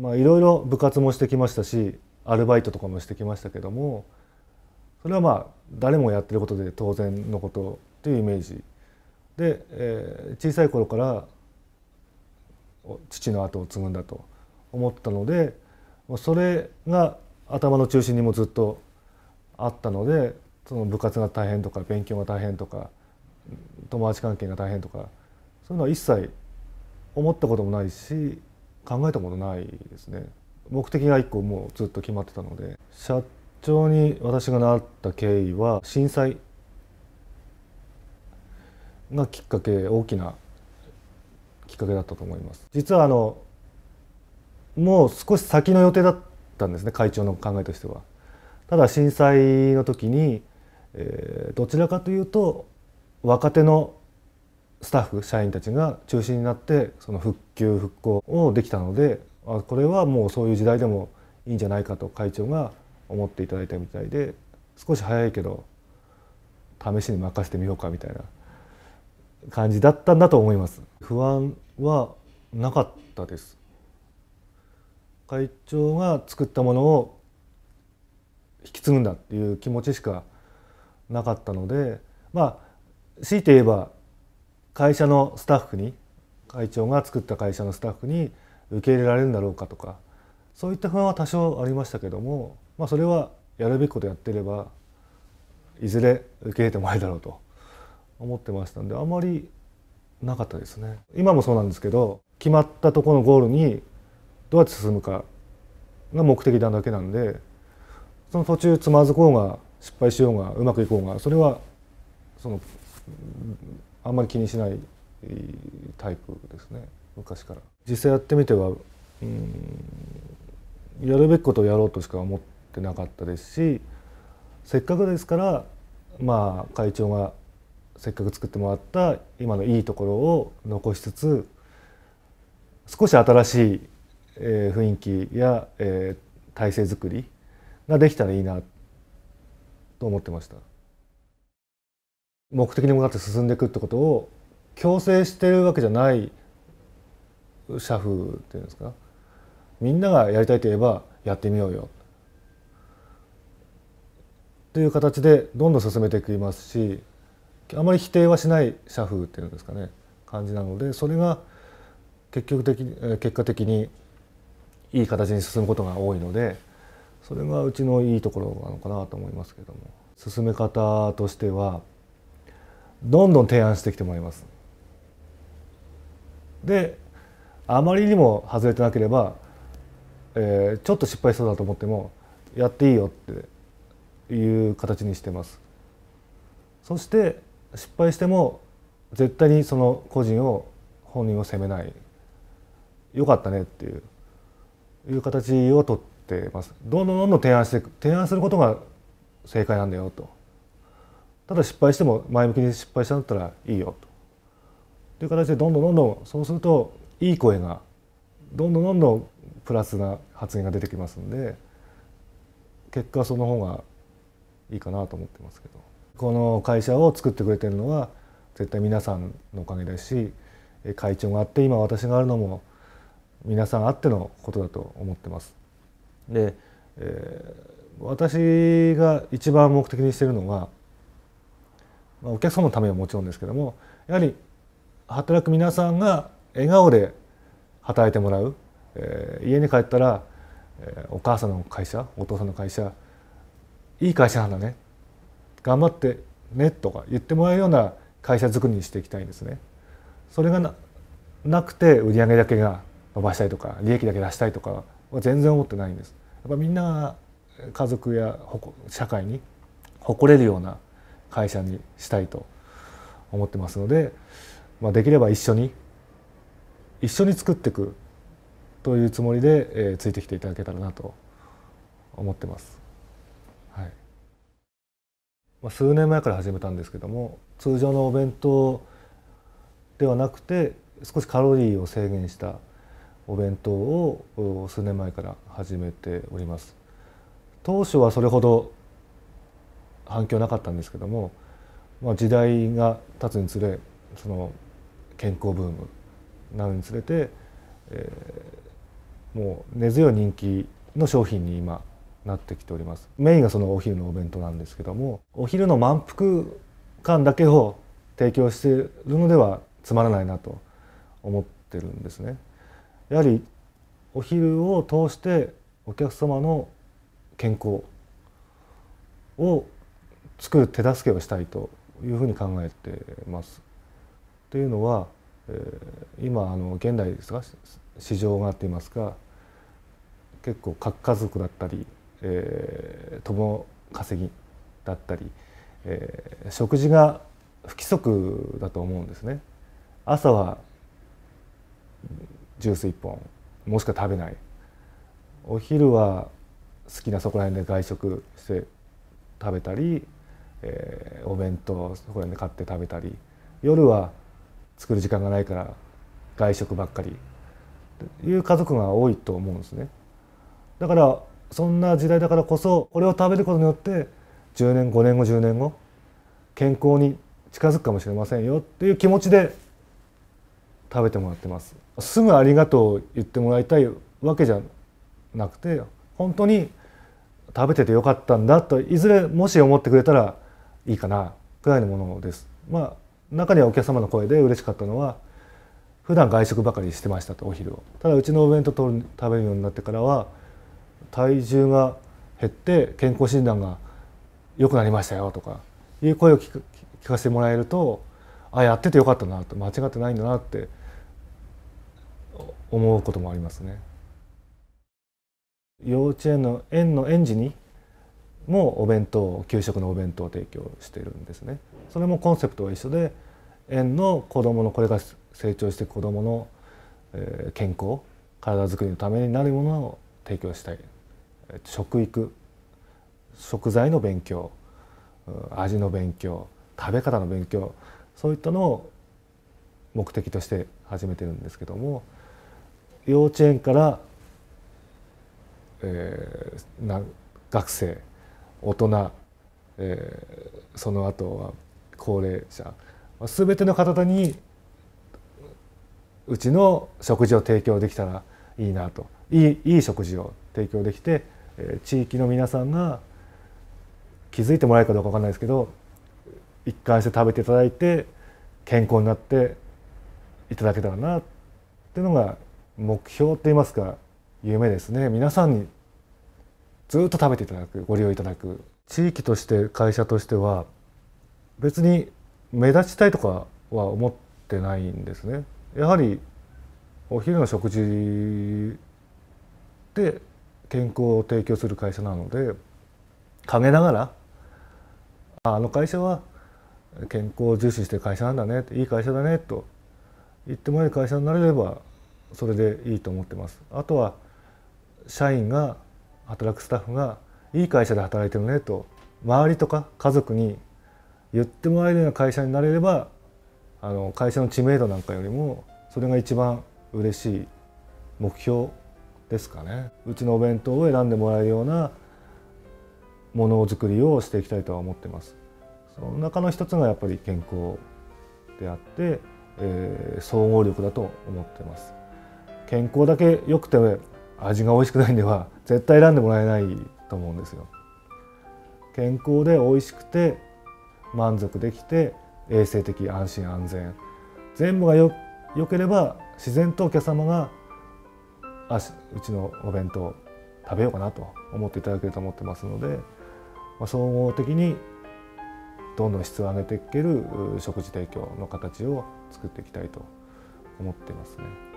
まあいろいろ部活もしてきましたしアルバイトとかもしてきましたけどもそれはまあ誰もやってることで当然のことっていうイメージで、えー、小さい頃から父の後を継ぐんだと思ったのでそれが頭の中心にもずっとあったのでその部活が大変とか勉強が大変とか友達関係が大変とかそういうのは一切思ったこともないし考えたことないですね目的が1個もうずっと決まってたので社長に私がなった経緯は震災がきっかけ大きなきっかけだったと思います実はあのもう少し先の予定だったんですね会長の考えとしてはただ震災の時に、えー、どちらかというと若手のスタッフ社員たちが中心になってその復旧復興をできたのであこれはもうそういう時代でもいいんじゃないかと会長が思っていただいたみたいで少し早いけど試しに任せてみようかみたいな感じだったんだと思います不安はなかったです会長が作ったものを引き継ぐんだっていう気持ちしかなかったのでまあ強いて言えば会社のスタッフに会長が作った会社のスタッフに受け入れられるんだろうかとかそういった不安は多少ありましたけども、まあ、それはやるべきことやってればいずれ受け入れてもらえるだろうと思ってましたんであまりなかったですね今もそうなんですけど決まったとこのゴールにどうやって進むかが目的なだけなんでその途中つまずこうが失敗しようがうまくいこうがそれはそのあんまり気にしないタイプですね昔から実際やってみてはうんやるべきことをやろうとしか思ってなかったですしせっかくですからまあ会長がせっかく作ってもらった今のいいところを残しつつ少し新しい、雰囲気や、体制作りができたらいいなと思ってました。目的に向かって進んでいくってことを強制してるわけじゃない社風っていうんですかみんながやりたいと言えばやってみようよという形でどんどん進めていきますしあまり否定はしない社風っていうんですかね感じなのでそれが結局的結果的にいい形に進むことが多いのでそれがうちのいいところなのかなと思いますけども進め方としてはどんどん提案してきてもらいます。であまりにも外れてなければ、えー、ちょっと失敗しそうだと思ってもやっていいよっていう形にしてます。そして失敗しても絶対にその個人を本人を責めないよかったねっていういう形をとってます。どんどんどんどん提案して提案することが正解なんだよと。ただ失敗しても前向きに失敗したんだったらいいよと。という形でどんどんどんどんそうするといい声がどんどんどんどんプラスな発言が出てきますんで結果その方がいいかなと思ってますけどこの会社を作ってくれてるのは絶対皆さんのおかげだし会長があって今私があるのも皆さんあってのことだと思ってます。で、えー、私が一番目的にしてるのはまあ、お客様のためはもちろんですけどもやはり働く皆さんが笑顔で働いてもらう、えー、家に帰ったら、えー、お母さんの会社お父さんの会社いい会社なんだね頑張ってねとか言ってもらえるような会社づくりにしていきたいんですね。それがなくて売上だけが伸ばしたいとか利益だけ出したいとかは全然思ってないんです。やっぱみんな家族や社会に誇れるような会社にしたいと思ってますので、まあ、できれば一緒に一緒に作っていくというつもりで、えー、ついてきていただけたらなと思ってます。はいまあ、数年前から始めたんですけども通常のお弁当ではなくて少しカロリーを制限したお弁当を数年前から始めております。当初はそれほど反響なかったんですけども、まあ、時代が経つにつれその健康ブームなるにつれて、えー、もう根強い人気の商品に今なってきておりますメインがそのお昼のお弁当なんですけどもお昼の満腹感だけを提供しているのではつまらないなと思ってるんですねやはりお昼を通してお客様の健康を作る手助けをしたいというふうに考えてます。というのは、えー、今あの現代ですが市場があっていますか結構核家族だったり、えー、共稼ぎだったり、えー、食事が不規則だと思うんですね。朝はジュース1本もしくは食べないお昼は好きなそこら辺で外食して食べたりえー、お弁当そこで、ね、買って食べたり夜は作る時間がないから外食ばっかりいう家族が多いと思うんですね。だからそんな時代だからこそこれを食べることによって10年5年後10年後健康に近づくかもしれませんよっていう気持ちで食べてもらってますすぐありがとう言ってもらいたいわけじゃなくて本当に食べててよかったんだといずれもし思ってくれたらいいかなぐらいのものです。まあ中にはお客様の声で嬉しかったのは普段外食ばかりしてましたとお昼をただうちのお弁当食べるようになってからは体重が減って健康診断が良くなりましたよとかいう声を聞かせてもらえるとあやっててよかったなと間違ってないんだなって思うこともありますね。幼稚園の園の園児にもお弁当給食のお弁当を提供してるんですねそれもコンセプトは一緒で園の子どものこれが成長して子どもの、え健康体づくりのためになるものを提供したい食育食材の勉強味の勉強食べ方の勉強そういったのを目的として始めてるんですけども幼稚園から、えー、な学生大人、えー、その後は高齢者全ての方にうちの食事を提供できたらいいなといいいい食事を提供できて、えー、地域の皆さんが気づいてもらえるかどうか分かんないですけど一貫して食べていただいて健康になっていただけたらなっていうのが目標といいますか夢ですね皆さんにずっと食べていただくご利用いただく地域として会社としては別に目立ちたいとかは思ってないんですねやはりお昼の食事で健康を提供する会社なので陰ながらあの会社は健康を重視してる会社なんだねいい会社だねと言ってもらえる会社になれればそれでいいと思ってます。あとは社員が働くスタッフが「いい会社で働いてるね」と周りとか家族に言ってもらえるような会社になれればあの会社の知名度なんかよりもそれが一番嬉しい目標ですかねうちのお弁当を選んでもらえるようなものづくりをしていきたいとは思ってますその中の一つがやっぱり健康であって、えー、総合力だと思ってます健康だけ良くて味が美味しくないんでは絶対選んでもらえないと思うんですよ。健康で美味しくて満足できて衛生的安心安全全部がよよければ自然とお客様があうちのお弁当食べようかなと思っていただけると思ってますので、まあ、総合的にどんどん質を上げていける食事提供の形を作っていきたいと思ってますね。